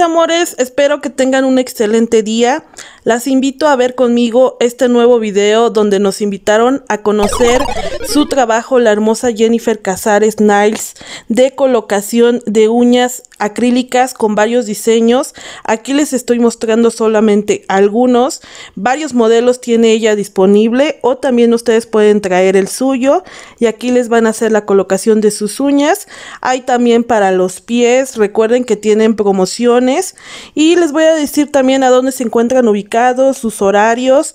amores, espero que tengan un excelente día. Las invito a ver conmigo este nuevo video donde nos invitaron a conocer su trabajo la hermosa Jennifer Casares Niles de colocación de uñas acrílicas con varios diseños. Aquí les estoy mostrando solamente algunos. Varios modelos tiene ella disponible o también ustedes pueden traer el suyo y aquí les van a hacer la colocación de sus uñas. Hay también para los pies, recuerden que tienen promociones y les voy a decir también a dónde se encuentran ubicados, sus horarios.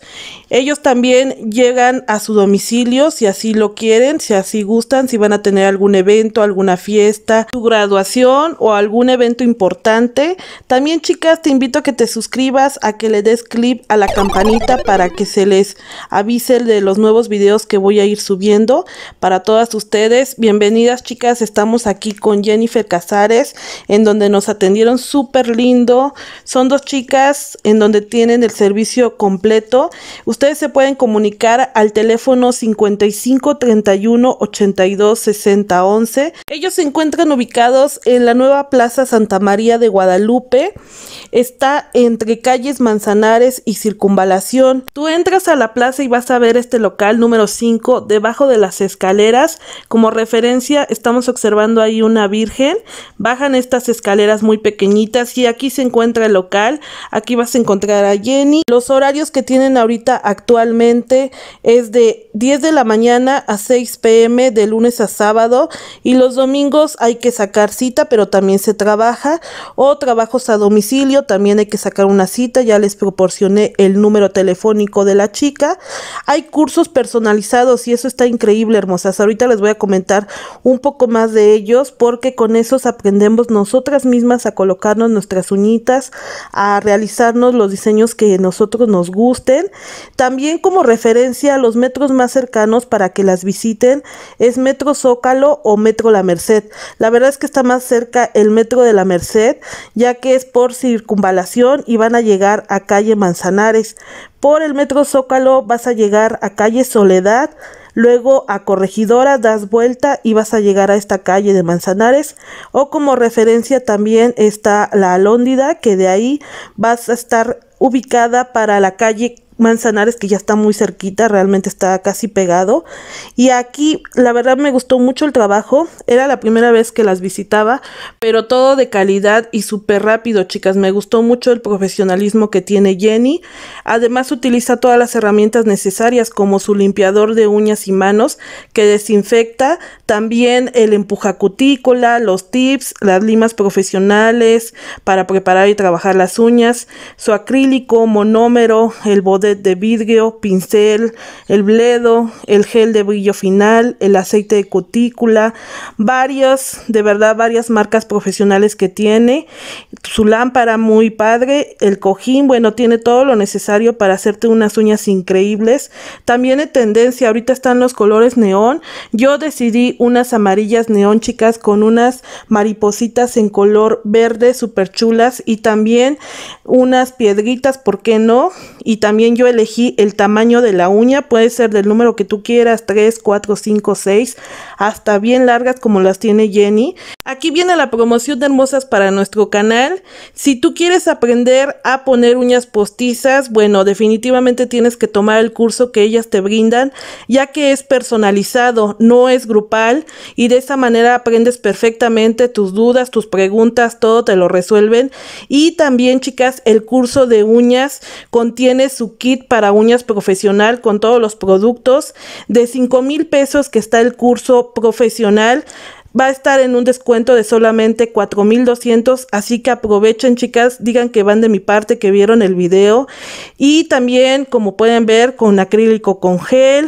Ellos también llegan a su domicilio si así lo quieren, si así gustan, si van a tener algún evento, alguna fiesta, su graduación o algún un evento importante. También chicas, te invito a que te suscribas, a que le des clip a la campanita para que se les avise de los nuevos videos que voy a ir subiendo para todas ustedes. Bienvenidas chicas, estamos aquí con Jennifer Casares en donde nos atendieron súper lindo. Son dos chicas en donde tienen el servicio completo. Ustedes se pueden comunicar al teléfono 55 31 82 60 11. Ellos se encuentran ubicados en la nueva Plaza Santa María de Guadalupe. Está entre calles Manzanares y Circunvalación. Tú entras a la plaza y vas a ver este local número 5 debajo de las escaleras. Como referencia estamos observando ahí una virgen. Bajan estas escaleras muy pequeñitas y aquí se encuentra el local. Aquí vas a encontrar a Jenny. Los horarios que tienen ahorita actualmente es de 10 de la mañana a 6 pm de lunes a sábado y los domingos hay que sacar cita, pero también se trabaja o trabajos a domicilio, también hay que sacar una cita, ya les proporcioné el número telefónico de la chica. Hay cursos personalizados y eso está increíble, hermosas. Ahorita les voy a comentar un poco más de ellos porque con esos aprendemos nosotras mismas a colocarnos nuestras uñitas, a realizarnos los diseños que nosotros nos gusten. También como referencia a los metros más cercanos para que las visiten es Metro Zócalo o Metro La Merced. La verdad es que está más cerca el metro de la Merced, ya que es por circunvalación y van a llegar a calle Manzanares. Por el metro Zócalo vas a llegar a calle Soledad, luego a Corregidora das vuelta y vas a llegar a esta calle de Manzanares o como referencia también está la Alóndida que de ahí vas a estar ubicada para la calle Manzanares, que ya está muy cerquita, realmente está casi pegado. Y aquí, la verdad, me gustó mucho el trabajo. Era la primera vez que las visitaba, pero todo de calidad y súper rápido, chicas. Me gustó mucho el profesionalismo que tiene Jenny. Además, utiliza todas las herramientas necesarias, como su limpiador de uñas y manos, que desinfecta. También el empujacutícola, los tips, las limas profesionales para preparar y trabajar las uñas, su acrílico, monómero, el bodegón de vidrio, pincel, el bledo, el gel de brillo final, el aceite de cutícula, varias, de verdad, varias marcas profesionales que tiene. Su lámpara muy padre, el cojín, bueno, tiene todo lo necesario para hacerte unas uñas increíbles. También de tendencia, ahorita están los colores neón. Yo decidí unas amarillas neón, chicas, con unas maripositas en color verde, súper chulas y también unas piedritas, ¿por qué no? Y también yo elegí el tamaño de la uña, puede ser del número que tú quieras, 3, 4, 5, 6, hasta bien largas como las tiene Jenny. Aquí viene la promoción de hermosas para nuestro canal. Si tú quieres aprender a poner uñas postizas, bueno, definitivamente tienes que tomar el curso que ellas te brindan, ya que es personalizado, no es grupal y de esa manera aprendes perfectamente tus dudas, tus preguntas, todo te lo resuelven. Y también, chicas, el curso de uñas contiene su kit para uñas profesional con todos los productos de 5 mil pesos que está el curso profesional va a estar en un descuento de solamente 4.200, así que aprovechen chicas, digan que van de mi parte, que vieron el video. Y también, como pueden ver, con acrílico con gel.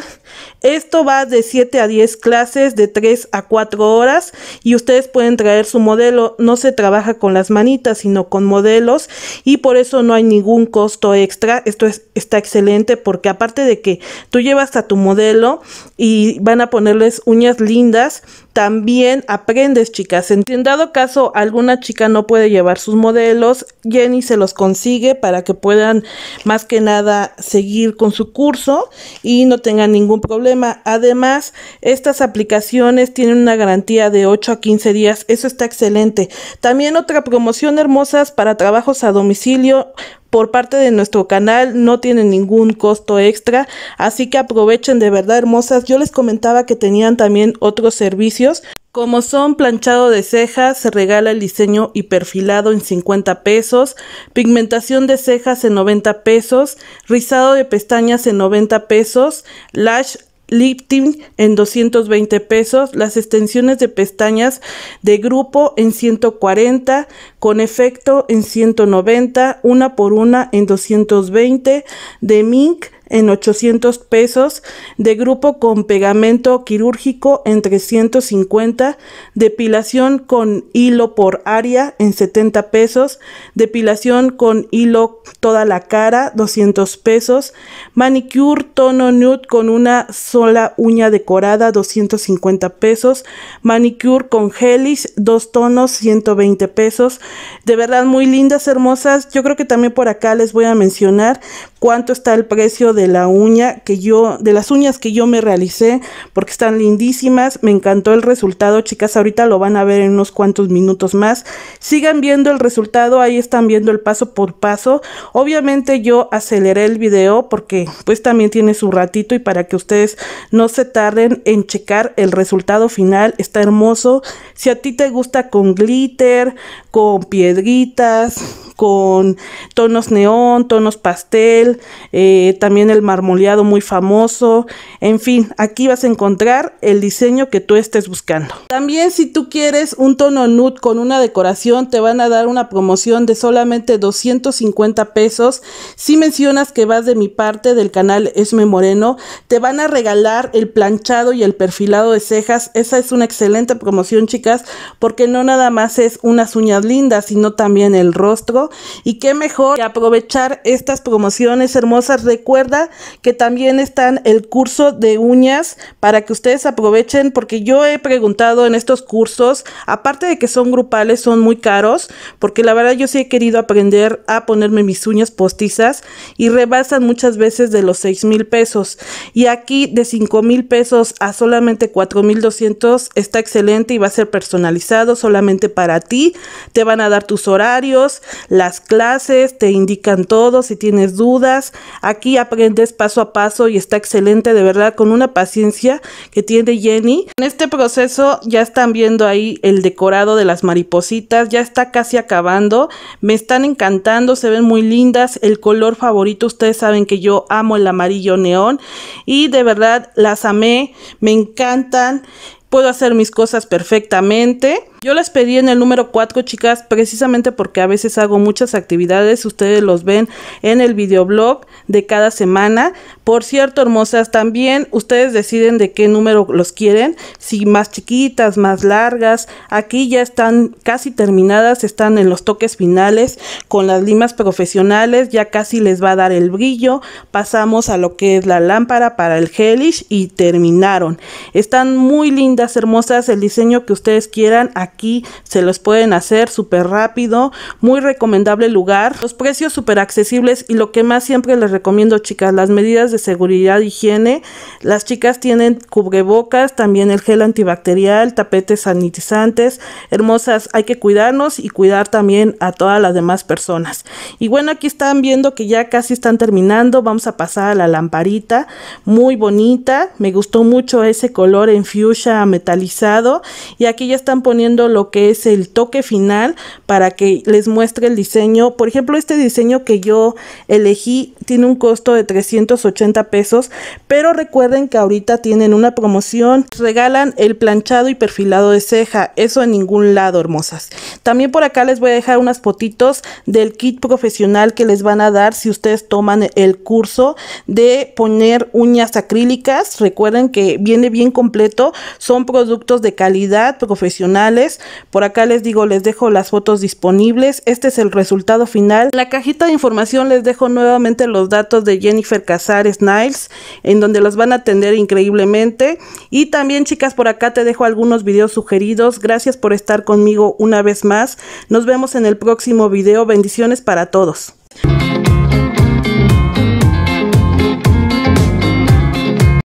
Esto va de 7 a 10 clases, de 3 a 4 horas y ustedes pueden traer su modelo. No se trabaja con las manitas, sino con modelos y por eso no hay ningún costo extra. Esto es, está excelente porque aparte de que tú llevas a tu modelo y van a ponerles uñas lindas, también aprendes, chicas. En dado caso alguna chica no puede llevar sus modelos, Jenny se los consigue para que puedan más que nada seguir con su curso y no tengan ningún problema. Además, estas aplicaciones tienen una garantía de 8 a 15 días. Eso está excelente. También otra promoción hermosas para trabajos a domicilio por parte de nuestro canal, no tiene ningún costo extra, así que aprovechen de verdad hermosas. Yo les comentaba que tenían también otros servicios. Como son planchado de cejas, se regala el diseño y perfilado en 50 pesos, pigmentación de cejas en 90 pesos, rizado de pestañas en 90 pesos, lash lifting en 220 pesos, las extensiones de pestañas de grupo en 140, con efecto en 190, una por una en 220, de mink en 800 pesos, de grupo con pegamento quirúrgico en 350, depilación con hilo por área en 70 pesos, depilación con hilo toda la cara 200 pesos, manicure tono nude con una sola uña decorada 250 pesos, manicure con gelis dos tonos 120 pesos, de verdad muy lindas, hermosas, yo creo que también por acá les voy a mencionar cuánto está el precio de la uña que yo, de las uñas que yo me realicé, porque están lindísimas, me encantó el resultado, chicas, ahorita lo van a ver en unos cuantos minutos más. Sigan viendo el resultado, ahí están viendo el paso por paso. Obviamente yo aceleré el video porque pues también tiene su ratito y para que ustedes no se tarden en checar el resultado final, está hermoso. Si a ti te gusta con glitter, con piedritas, con tonos neón, tonos pastel, eh, también el marmoleado muy famoso. En fin, aquí vas a encontrar el diseño que tú estés buscando. También si tú quieres un tono nude con una decoración, te van a dar una promoción de solamente 250 pesos. Si mencionas que vas de mi parte del canal Esme Moreno, te van a regalar el planchado y el perfilado de cejas. Esa es una excelente promoción, chicas, porque no nada más es unas uñas lindas, sino también el rostro y qué mejor aprovechar estas promociones hermosas. Recuerda que también están el curso de uñas para que ustedes aprovechen porque yo he preguntado en estos cursos, aparte de que son grupales, son muy caros, porque la verdad yo sí he querido aprender a ponerme mis uñas postizas y rebasan muchas veces de los 6 mil pesos. Y aquí de 5 mil pesos a solamente $4,200 está excelente y va a ser personalizado solamente para ti. Te van a dar tus horarios, las clases, te indican todo, si tienes dudas, aquí aprendes paso a paso y está excelente, de verdad, con una paciencia que tiene Jenny. En este proceso ya están viendo ahí el decorado de las maripositas, ya está casi acabando, me están encantando, se ven muy lindas, el color favorito, ustedes saben que yo amo el amarillo neón y de verdad las amé, me encantan puedo hacer mis cosas perfectamente. Yo las pedí en el número 4, chicas, precisamente porque a veces hago muchas actividades. Ustedes los ven en el videoblog de cada semana. Por cierto, hermosas, también ustedes deciden de qué número los quieren. Si más chiquitas, más largas. Aquí ya están casi terminadas, están en los toques finales con las limas profesionales. Ya casi les va a dar el brillo. Pasamos a lo que es la lámpara para el gelish y terminaron. Están muy lindas hermosas, el diseño que ustedes quieran. Aquí se los pueden hacer súper rápido, muy recomendable lugar. Los precios súper accesibles y lo que más siempre les recomiendo, chicas, las medidas de seguridad, higiene. Las chicas tienen cubrebocas, también el gel antibacterial, tapetes sanitizantes. Hermosas, hay que cuidarnos y cuidar también a todas las demás personas. Y bueno, aquí están viendo que ya casi están terminando. Vamos a pasar a la lamparita, muy bonita. Me gustó mucho ese color en fuchsia metalizado y aquí ya están poniendo lo que es el toque final para que les muestre el diseño. Por ejemplo, este diseño que yo elegí tiene un costo de 380 pesos, pero recuerden que ahorita tienen una promoción, regalan el planchado y perfilado de ceja, eso en ningún lado, hermosas. También por acá les voy a dejar unas potitos del kit profesional que les van a dar si ustedes toman el curso de poner uñas acrílicas. Recuerden que viene bien completo, son productos de calidad, profesionales. Por acá les digo, les dejo las fotos disponibles. Este es el resultado final. la cajita de información les dejo nuevamente los datos de Jennifer Casares Niles, en donde los van a atender increíblemente. Y también, chicas, por acá te dejo algunos videos sugeridos. Gracias por estar conmigo una vez más. Nos vemos en el próximo video. Bendiciones para todos.